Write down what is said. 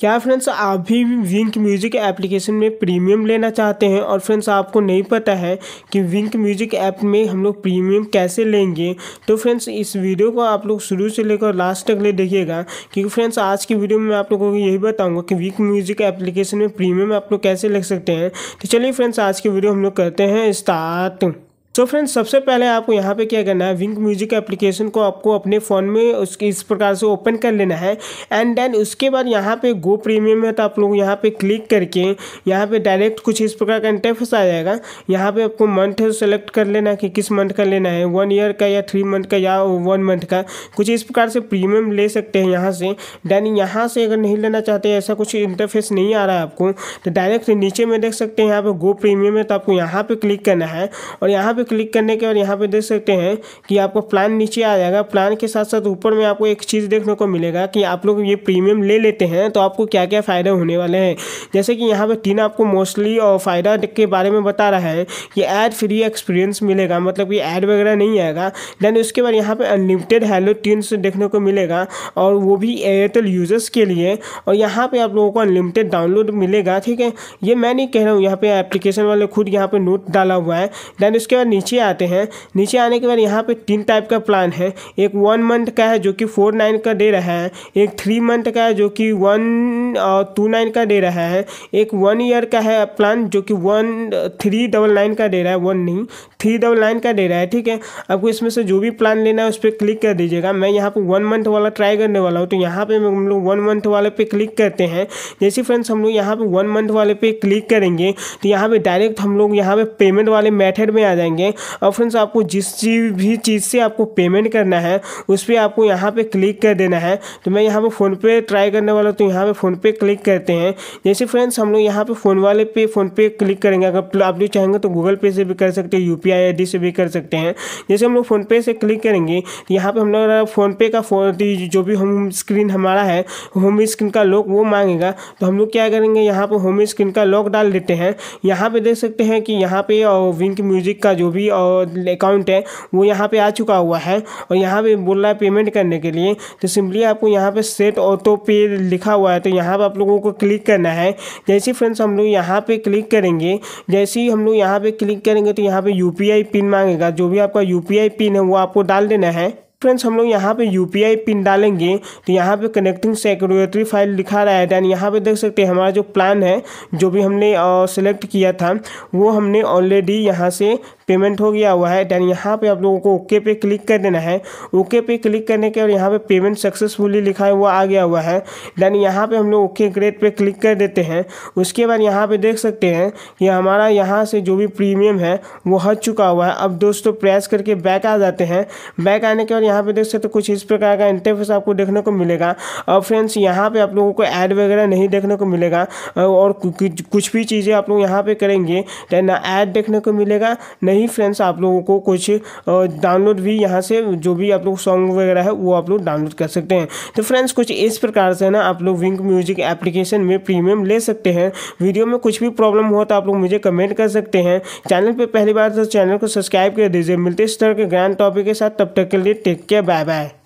क्या फ्रेंड्स आप भी विंक म्यूज़िक एप्लीकेशन में प्रीमियम लेना चाहते हैं और फ्रेंड्स आपको नहीं पता है कि विंक म्यूज़िक ऐप में हम लोग प्रीमियम कैसे लेंगे तो फ्रेंड्स इस वीडियो को आप लोग शुरू से लेकर लास्ट तक ले देखिएगा क्योंकि फ्रेंड्स आज की वीडियो में आप लोगों को यही बताऊंगा कि विंक म्यूज़िक एप्लीकेशन में प्रीमियम आप लोग कैसे ले सकते हैं तो चलिए फ्रेंड्स आज की वीडियो हम लोग करते हैं स्टार्ट सो तो फ्रेंड्स सबसे पहले आपको यहाँ पे क्या करना है विंक म्यूजिक एप्लीकेशन को आपको अपने फ़ोन में उसके इस प्रकार से ओपन कर लेना है एंड देन उसके बाद यहाँ पे गो प्रीमियम है तो आप लोग यहाँ पे क्लिक करके यहाँ पे डायरेक्ट कुछ इस प्रकार का इंटरफेस आ जाएगा यहाँ पे आपको मंथ है सेलेक्ट कर लेना है कि किस मंथ का लेना है वन ईयर का या थ्री मंथ का या वन मंथ का कुछ इस प्रकार से प्रीमियम ले सकते हैं यहाँ से देन यहाँ से अगर नहीं लेना चाहते ऐसा कुछ इंटरफेस नहीं आ रहा है आपको तो डायरेक्ट नीचे में देख सकते हैं यहाँ पर गो प्रीमियम है तो आपको यहाँ पर क्लिक करना है और यहाँ पर क्लिक करने के बाद यहाँ पे देख सकते हैं कि आपको प्लान नीचे आ जाएगा प्लान के साथ साथ ऊपर में आपको एक चीज़ देखने को मिलेगा कि आप लोग ये प्रीमियम ले लेते हैं तो आपको क्या क्या फ़ायदा होने वाले हैं जैसे कि यहाँ पर तीन आपको मोस्टली और फ़ायदा के बारे में बता रहा है कि एड फ्री एक्सपीरियंस मिलेगा मतलब कि ऐड वगैरह नहीं आएगा देन उसके बाद यहाँ पर अनलिमिटेड हेलो टीन देखने को मिलेगा और वो भी एयरटेल यूज़र्स के लिए और यहाँ पर आप लोगों को अनलिमिटेड डाउनलोड मिलेगा ठीक है ये मैं नहीं कह रहा हूँ यहाँ पर एप्लीकेशन वाले खुद यहाँ पर नोट डाला हुआ है देन उसके बाद नीचे आते हैं नीचे आने के बाद यहाँ पे तीन टाइप का प्लान है एक वन मंथ का है जो कि फोर नाइन का दे रहा है एक थ्री मंथ का है जो कि वन टू नाइन का दे रहा है एक वन ईयर का है प्लान जो कि वन थ्री डबल नाइन का दे रहा है वन नहीं थ्री डबल नाइन का दे रहा है ठीक है आपको इसमें से जो भी प्लान लेना है उस पर क्लिक कर दीजिएगा मैं यहाँ पर वन मंथ वाला ट्राई करने वाला हूँ तो यहाँ पर हम लोग वन मंथ वाले पे क्लिक करते हैं जैसे फ्रेंड्स हम लोग यहाँ पर वन मंथ वाले पे क्लिक करेंगे तो यहाँ पर डायरेक्ट हम लोग यहाँ पर पेमेंट वाले मेथड में आ जाएंगे जाएंगे और फ्रेंड्स आपको जिस भी चीज़ से आपको पेमेंट करना है उस पर आपको यहाँ पे क्लिक कर देना है तो मैं यहाँ पे ट्राई करने वाला तो यहाँ पे क्लिक करते हैं जैसे फ्रेंड्स हम लोग यहाँ पे फ़ोन वाले पे पे क्लिक करेंगे अगर आप लोग चाहेंगे तो गूगल पे से भी कर सकते हैं यू पी आई से भी कर सकते हैं जैसे हम लोग फ़ोनपे से क्लिक करेंगे तो यहाँ पर हम लोग फोन पे का फोन तो जो भी होम स्क्रीन हमारा है होम स्क्रीन का लॉक वो मांगेगा तो हम लोग क्या करेंगे यहाँ पर होम स्क्रीन का लॉक डाल देते हैं यहाँ पर देख सकते हैं कि यहाँ पे विंक म्यूजिक का जो भी अकाउंट है वो यहाँ पे आ चुका हुआ है और यहाँ पे बोल रहा है पेमेंट करने के लिए तो सिंपली आपको यहाँ पे सेट ऑटो पे लिखा हुआ है तो यहाँ पे आप लोगों को क्लिक करना है जैसे फ्रेंड्स हम लोग यहाँ पे क्लिक करेंगे जैसे ही हम लोग यहाँ पे क्लिक करेंगे तो यहाँ पे यू पिन मांगेगा जो भी आपका यू पिन है वो आपको डाल देना है फ्रेंड्स हम लोग यहाँ पे यू पिन डालेंगे तो यहाँ पे कनेक्टिंग सेक्रेटरी फाइल लिखा रहा है दैन यहाँ पे देख सकते हैं हमारा जो प्लान है जो भी हमने सेलेक्ट किया था वो हमने ऑलरेडी यहाँ से पेमेंट हो गया हुआ है देन यहाँ पे आप लोगों को ओके पे क्लिक कर देना है ओके पे क्लिक करने के बाद यहाँ पे पेमेंट सक्सेसफुली लिखा है वो आ गया हुआ है देन यहाँ पे हम लोग ओके ग्रेड पे क्लिक कर देते हैं उसके बाद यहाँ पे देख सकते हैं कि हमारा यहाँ से जो भी प्रीमियम है वो हट चुका हुआ है अब दोस्तों प्रेस करके बैक आ जाते हैं बैक आने के बाद यहाँ पे देख सकते हो कुछ इस प्रकार का इंटरफेस आपको देखने को मिलेगा और फ्रेंड्स यहाँ पे आप लोगों को ऐड वगैरह नहीं देखने को मिलेगा और कुछ भी चीज़ें आप लोग यहाँ पे करेंगे देन ऐड देखने को मिलेगा नहीं ही फ्रेंड्स आप लोगों को कुछ डाउनलोड भी यहाँ से जो भी आप लोग सॉन्ग वगैरह है वो आप लोग डाउनलोड कर सकते हैं तो फ्रेंड्स कुछ इस प्रकार से ना आप लोग विंक म्यूजिक एप्लीकेशन में प्रीमियम ले सकते हैं वीडियो में कुछ भी प्रॉब्लम हो तो आप लोग मुझे कमेंट कर सकते हैं चैनल पर पहली बार तो चैनल को सब्सक्राइब कर दीजिए मिलते इस तरह के ग्रैंड टॉपिक के साथ तब तक के लिए टेक केयर बाय बाय